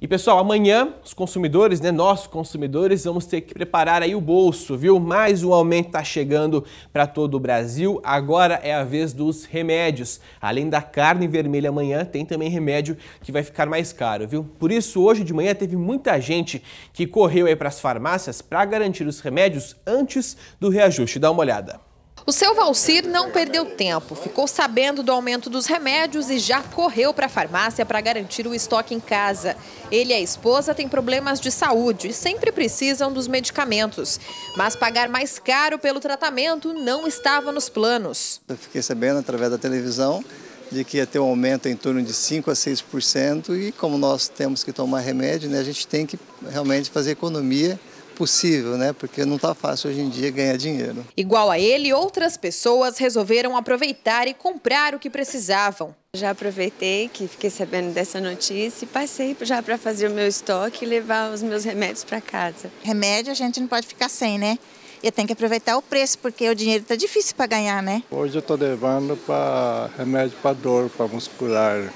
E pessoal, amanhã os consumidores, né, nós consumidores, vamos ter que preparar aí o bolso, viu? Mais um aumento está chegando para todo o Brasil. Agora é a vez dos remédios. Além da carne vermelha amanhã, tem também remédio que vai ficar mais caro, viu? Por isso, hoje de manhã teve muita gente que correu aí para as farmácias para garantir os remédios antes do reajuste. Dá uma olhada. O seu Valcir não perdeu tempo, ficou sabendo do aumento dos remédios e já correu para a farmácia para garantir o estoque em casa. Ele e a esposa têm problemas de saúde e sempre precisam dos medicamentos. Mas pagar mais caro pelo tratamento não estava nos planos. Eu fiquei sabendo através da televisão de que ia ter um aumento em torno de 5% a 6% e como nós temos que tomar remédio, né, a gente tem que realmente fazer economia possível, né? Porque não está fácil hoje em dia ganhar dinheiro. Igual a ele, outras pessoas resolveram aproveitar e comprar o que precisavam. Já aproveitei que fiquei sabendo dessa notícia e passei já para fazer o meu estoque e levar os meus remédios para casa. Remédio a gente não pode ficar sem, né? E tem que aproveitar o preço, porque o dinheiro está difícil para ganhar, né? Hoje eu estou levando para remédio para dor, para muscular.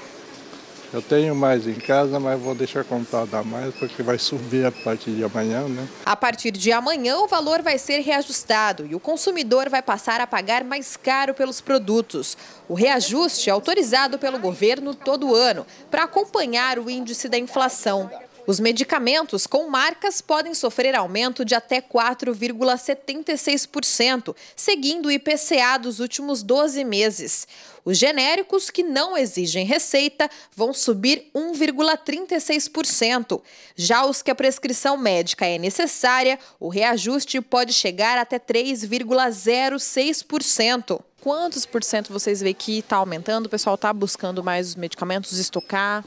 Eu tenho mais em casa, mas vou deixar a mais porque vai subir a partir de amanhã, né? A partir de amanhã o valor vai ser reajustado e o consumidor vai passar a pagar mais caro pelos produtos. O reajuste é autorizado pelo governo todo ano para acompanhar o índice da inflação. Os medicamentos com marcas podem sofrer aumento de até 4,76%, seguindo o IPCA dos últimos 12 meses. Os genéricos que não exigem receita vão subir 1,36%. Já os que a prescrição médica é necessária, o reajuste pode chegar até 3,06%. Quantos por cento vocês veem que está aumentando? O pessoal está buscando mais os medicamentos, estocar?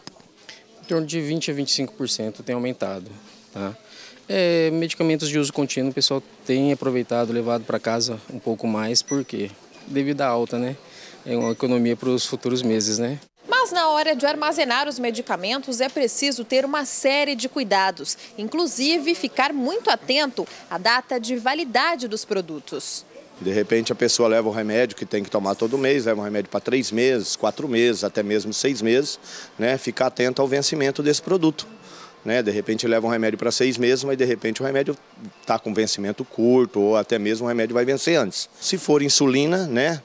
em torno de 20% a 25% tem aumentado. Tá? É, medicamentos de uso contínuo o pessoal tem aproveitado, levado para casa um pouco mais, porque devido à alta, né? É uma economia para os futuros meses, né? Mas na hora de armazenar os medicamentos é preciso ter uma série de cuidados, inclusive ficar muito atento à data de validade dos produtos. De repente a pessoa leva o remédio que tem que tomar todo mês, leva o remédio para três meses, quatro meses, até mesmo seis meses, né? Ficar atento ao vencimento desse produto. Né? De repente leva um remédio para seis meses, mas de repente o remédio está com vencimento curto ou até mesmo o remédio vai vencer antes. Se for insulina, né?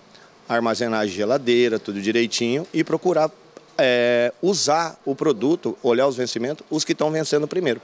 Armazenar geladeira, tudo direitinho e procurar é, usar o produto, olhar os vencimentos, os que estão vencendo primeiro.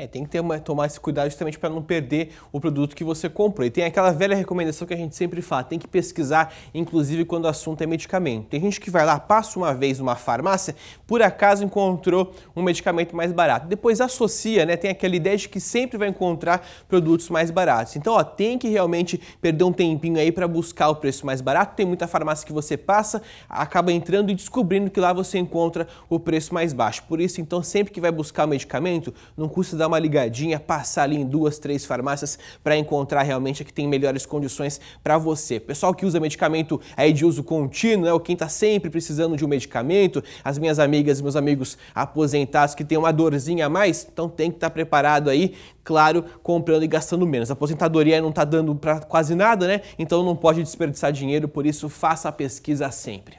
É, tem que ter uma, tomar esse cuidado justamente para não perder o produto que você comprou. E tem aquela velha recomendação que a gente sempre fala, tem que pesquisar, inclusive quando o assunto é medicamento. Tem gente que vai lá, passa uma vez numa farmácia, por acaso encontrou um medicamento mais barato. Depois associa, né? Tem aquela ideia de que sempre vai encontrar produtos mais baratos. Então, ó, tem que realmente perder um tempinho aí para buscar o preço mais barato. Tem muita farmácia que você passa, acaba entrando e descobrindo que lá você encontra o preço mais baixo. Por isso, então, sempre que vai buscar o medicamento, não custa dar dar uma ligadinha, passar ali em duas, três farmácias para encontrar realmente a que tem melhores condições para você. Pessoal que usa medicamento aí é de uso contínuo, né, ou quem está sempre precisando de um medicamento, as minhas amigas e meus amigos aposentados que tem uma dorzinha a mais, então tem que estar tá preparado aí, claro, comprando e gastando menos. A aposentadoria não está dando para quase nada, né? Então não pode desperdiçar dinheiro, por isso faça a pesquisa sempre.